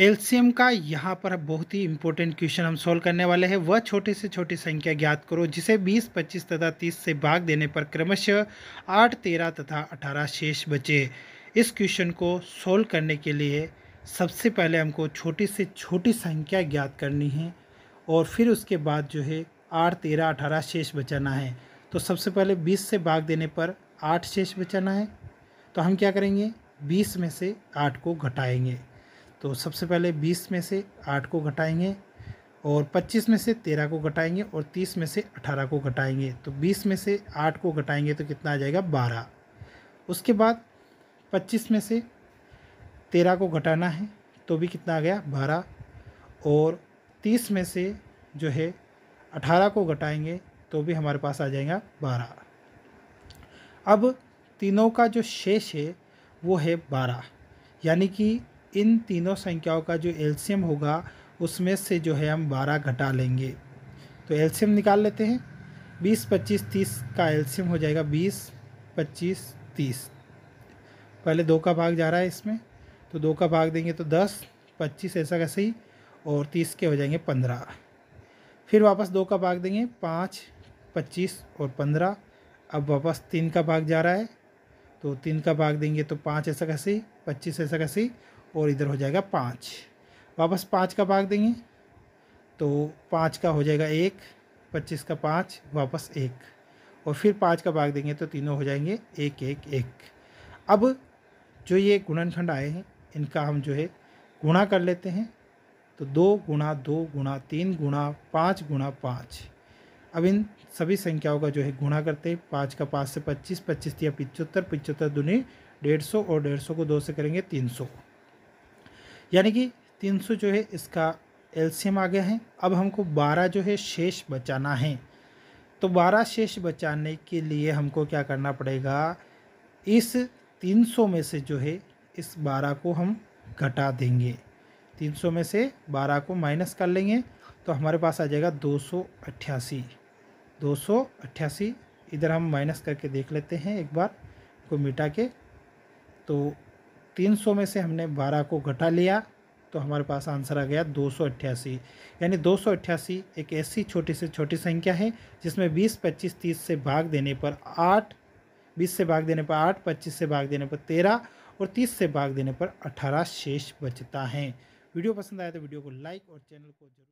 LCM का यहाँ पर बहुत ही इंपॉर्टेंट क्वेश्चन हम सोल्व करने वाले हैं वह छोटे से छोटी संख्या ज्ञात करो जिसे 20, 25 तथा 30 से भाग देने पर क्रमशः 8, 13 तथा 18 शेष बचे इस क्वेश्चन को सोल्व करने के लिए सबसे पहले हमको छोटी से छोटी संख्या ज्ञात करनी है और फिर उसके बाद जो है आठ तेरह अठारह शेष बचाना है तो सबसे पहले बीस से भाग देने पर आठ शेष बचाना है तो हम क्या करेंगे बीस में से आठ को घटाएंगे तो सबसे पहले बीस में से आठ को घटाएंगे और पच्चीस में से तेरह को घटाएंगे और तीस में से अठारह को घटाएंगे तो बीस में से आठ को घटाएंगे तो कितना आ जाएगा बारह उसके बाद पच्चीस में से तेरह को घटाना है तो भी कितना आ गया बारह और तीस में से जो है अठारह को घटाएंगे तो भी हमारे पास आ जाएगा बारह अब तीनों का जो शेष है वो है बारह यानी कि इन तीनों संख्याओं का जो एल्शियम होगा उसमें से जो है हम बारह घटा लेंगे तो एल्शियम निकाल लेते हैं बीस पच्चीस तीस का एल्शियम हो जाएगा बीस पच्चीस तीस पहले दो का भाग जा रहा है इसमें तो दो का भाग देंगे तो दस पच्चीस ऐसा कैसे ही और तीस के हो जाएंगे पंद्रह फिर वापस दो का भाग देंगे पाँच पच्चीस और पंद्रह अब वापस तीन का भाग जा रहा है तो तीन का भाग देंगे तो पाँच ऐसा कैसे पच्चीस ऐसा कैसे और इधर हो जाएगा पाँच वापस पाँच का भाग देंगे तो पाँच का हो जाएगा एक पच्चीस का पाँच वापस एक और फिर पाँच का भाग देंगे तो तीनों हो जाएंगे एक एक एक अब जो ये गुणनखंड आए हैं इनका हम जो है गुणा कर लेते हैं तो दो गुणा दो गुणा तीन गुणा पाँच गुणा पाँच अब इन सभी संख्याओं का जो है गुणा करते हैं पाँच का पाँच से पच्चीस पच्चीस या पिचहत्तर पिचहत्तर दुनी डेढ़ सौ और डेढ़ सौ को दो से करेंगे तीन सौ यानी कि 300 जो है इसका एलसीएम आ गया है अब हमको 12 जो है शेष बचाना है तो 12 शेष बचाने के लिए हमको क्या करना पड़ेगा इस 300 में से जो है इस 12 को हम घटा देंगे 300 में से 12 को माइनस कर लेंगे तो हमारे पास आ जाएगा दो सौ अट्ठासी दो सौ अट्ठासी इधर हम माइनस करके देख लेते हैं एक बार को मिटा के तो 300 में से हमने 12 को घटा लिया तो हमारे पास आंसर आ गया दो यानी दो एक ऐसी छोटी से छोटी संख्या है जिसमें 20, 25, 30 से भाग देने पर आठ बीस से भाग देने पर आठ पच्चीस से भाग देने पर तेरह और तीस से भाग देने पर अठारह शेष बचता है वीडियो पसंद आया तो वीडियो को लाइक और चैनल को जरूर